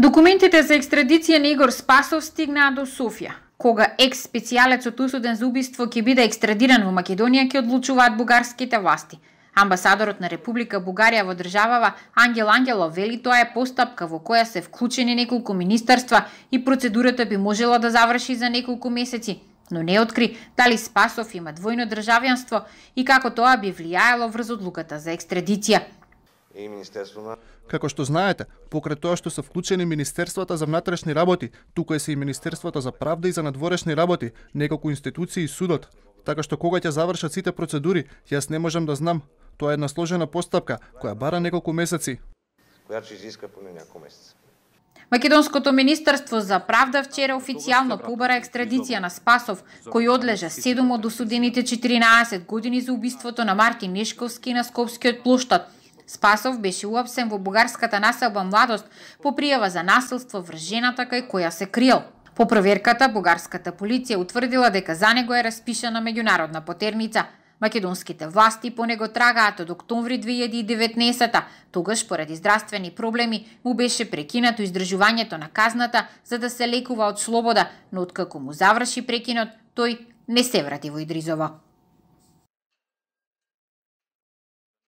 Документите за екстрадиција на Игор Спасов стигнаа до Софија. Кога екс-специјалецот усуден за убиство ќе биде екстрадиран во Македонија, ќе одлучуваат бугарските власти. Амбасадорот на Република Бугарија во државава Ангел Ангелов вели тоа е постапка во која се вклучени неколку министерства и процедурата би можела да заврши за неколку месеци, но не откри дали Спасов има двојно државјанство и како тоа би влијаело врз одлуката за екстрадиција и Министерство на Како што знаете, покрај тоа што се вклучени Министерствата за внатрешни работи, тука се и Министерствата за правда и за надворешни работи, неколку институции и судот. Така што кога ќе завршат сите процедури, јас не можам да знам. Тоа е една сложена постапка која бара неколку месеци. Која ќе изиска поне неколку месеци. Македонското министерство за правда вчера официјално побара екстрадиција на Спасов, кој одлежа 7 од осудените 14 години за убиството на Мартин Нешковски на Скопскиот плоштад, Спасов беше уапсен во бугарската населба Младост по пријава за насилство врз жената кај која се криел. По проверката, бугарската полиција утврдила дека за него е распишана меѓународна потерница. Македонските власти по него трагаат од октомври 2019-та, тогаш поради здравствени проблеми му беше прекинато издржувањето на казната за да се лекува од слобода, но откако му заврши прекинот, тој не се врати во Идризово.